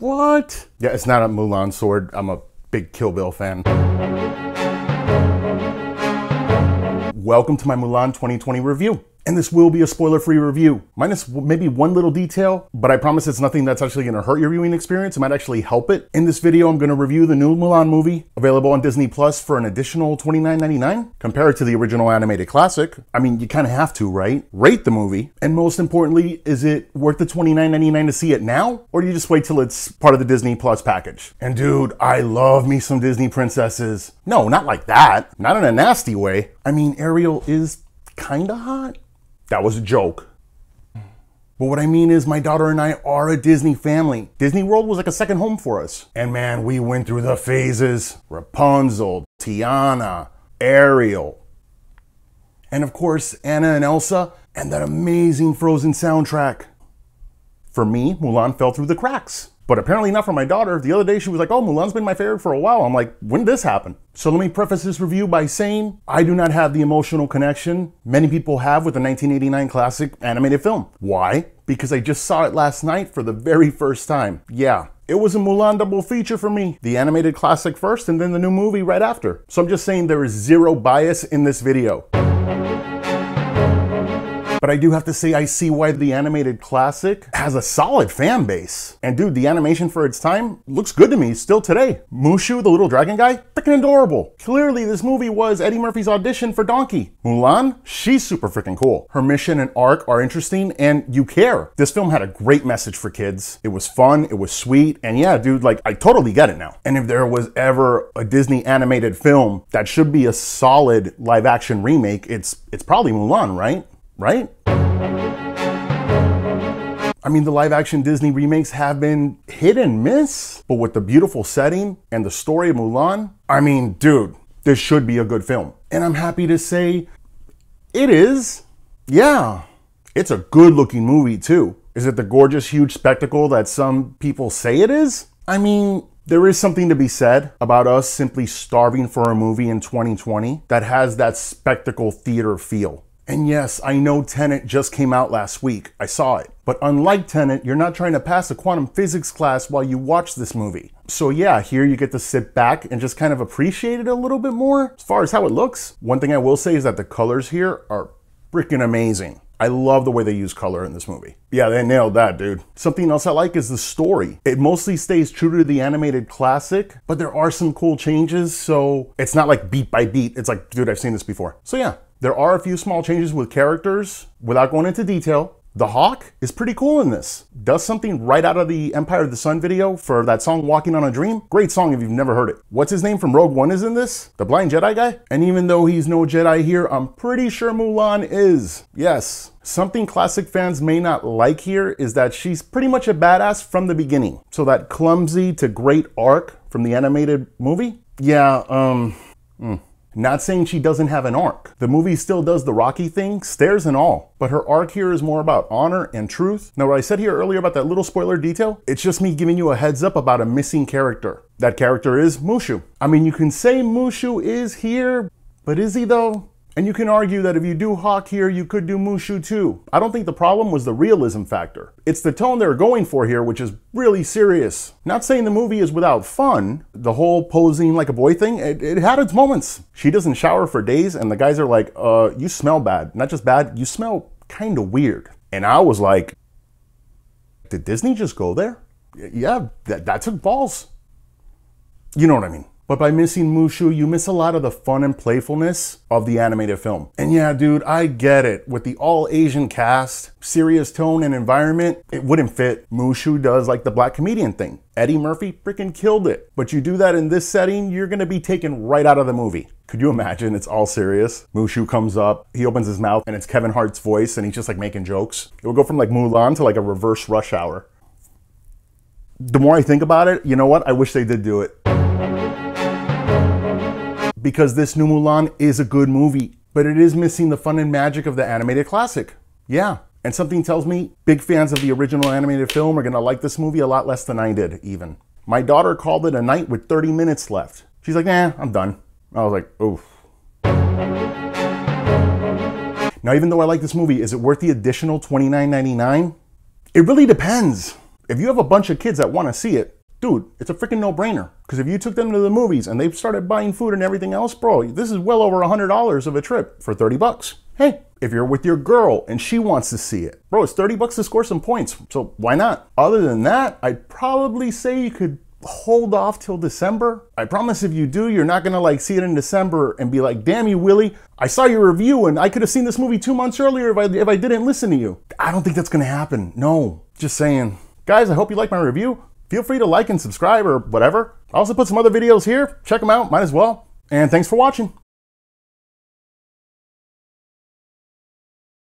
What? Yeah, it's not a Mulan sword. I'm a big Kill Bill fan. Welcome to my Mulan 2020 review and this will be a spoiler free review, minus maybe one little detail, but I promise it's nothing that's actually gonna hurt your viewing experience. It might actually help it. In this video, I'm gonna review the new Mulan movie, available on Disney Plus for an additional $29.99 compared to the original animated classic. I mean, you kinda have to, right? Rate the movie. And most importantly, is it worth the $29.99 to see it now? Or do you just wait till it's part of the Disney Plus package? And dude, I love me some Disney princesses. No, not like that. Not in a nasty way. I mean, Ariel is kinda hot. That was a joke. But what I mean is, my daughter and I are a Disney family. Disney World was like a second home for us. And man, we went through the phases Rapunzel, Tiana, Ariel, and of course, Anna and Elsa, and that amazing Frozen soundtrack. For me, Mulan fell through the cracks but apparently not for my daughter. The other day she was like, oh, Mulan's been my favorite for a while. I'm like, when did this happen? So let me preface this review by saying I do not have the emotional connection many people have with the 1989 classic animated film. Why? Because I just saw it last night for the very first time. Yeah, it was a Mulan double feature for me. The animated classic first and then the new movie right after. So I'm just saying there is zero bias in this video. But I do have to say, I see why the animated classic has a solid fan base. And dude, the animation for its time looks good to me still today. Mushu, the little dragon guy, freaking adorable. Clearly, this movie was Eddie Murphy's audition for Donkey. Mulan, she's super freaking cool. Her mission and arc are interesting, and you care. This film had a great message for kids. It was fun, it was sweet, and yeah, dude, like, I totally get it now. And if there was ever a Disney animated film that should be a solid live action remake, it's, it's probably Mulan, right? right? I mean, the live action Disney remakes have been hit and miss, but with the beautiful setting and the story of Mulan, I mean, dude, this should be a good film. And I'm happy to say it is. Yeah, it's a good looking movie too. Is it the gorgeous, huge spectacle that some people say it is? I mean, there is something to be said about us simply starving for a movie in 2020 that has that spectacle theater feel. And yes, I know Tenet just came out last week. I saw it. But unlike Tenet, you're not trying to pass a quantum physics class while you watch this movie. So yeah, here you get to sit back and just kind of appreciate it a little bit more as far as how it looks. One thing I will say is that the colors here are freaking amazing. I love the way they use color in this movie. Yeah, they nailed that, dude. Something else I like is the story. It mostly stays true to the animated classic, but there are some cool changes, so it's not like beat by beat. It's like, dude, I've seen this before. So yeah, there are a few small changes with characters without going into detail. The Hawk is pretty cool in this. Does something right out of the Empire of the Sun video for that song Walking on a Dream. Great song if you've never heard it. What's his name from Rogue One is in this? The blind Jedi guy? And even though he's no Jedi here, I'm pretty sure Mulan is. Yes. Something classic fans may not like here is that she's pretty much a badass from the beginning. So that clumsy to great arc from the animated movie? Yeah, um... Mm. Not saying she doesn't have an arc. The movie still does the Rocky thing, stairs and all. But her arc here is more about honor and truth. Now, what I said here earlier about that little spoiler detail, it's just me giving you a heads up about a missing character. That character is Mushu. I mean, you can say Mushu is here, but is he though? And you can argue that if you do Hawk here, you could do Mushu too. I don't think the problem was the realism factor. It's the tone they're going for here, which is really serious. Not saying the movie is without fun. The whole posing like a boy thing, it, it had its moments. She doesn't shower for days, and the guys are like, uh, you smell bad. Not just bad, you smell kind of weird. And I was like, did Disney just go there? Yeah, that, that took balls. You know what I mean. But by missing Mushu, you miss a lot of the fun and playfulness of the animated film. And yeah, dude, I get it. With the all Asian cast, serious tone and environment, it wouldn't fit. Mushu does like the black comedian thing. Eddie Murphy freaking killed it. But you do that in this setting, you're gonna be taken right out of the movie. Could you imagine? It's all serious. Mushu comes up, he opens his mouth, and it's Kevin Hart's voice, and he's just like making jokes. It would go from like Mulan to like a reverse rush hour. The more I think about it, you know what? I wish they did do it because this new Mulan is a good movie, but it is missing the fun and magic of the animated classic. Yeah. And something tells me big fans of the original animated film are gonna like this movie a lot less than I did, even. My daughter called it a night with 30 minutes left. She's like, nah, I'm done. I was like, oof. Now, even though I like this movie, is it worth the additional $29.99? It really depends. If you have a bunch of kids that wanna see it, dude, it's a freaking no-brainer. Because if you took them to the movies and they started buying food and everything else, bro, this is well over $100 of a trip for 30 bucks. Hey, if you're with your girl and she wants to see it, bro, it's 30 bucks to score some points. So why not? Other than that, I'd probably say you could hold off till December. I promise if you do, you're not gonna like see it in December and be like, damn you, Willie, I saw your review and I could have seen this movie two months earlier if I, if I didn't listen to you. I don't think that's gonna happen. No, just saying. Guys, I hope you like my review. Feel free to like and subscribe or whatever. I also put some other videos here. Check them out, might as well. And thanks for watching.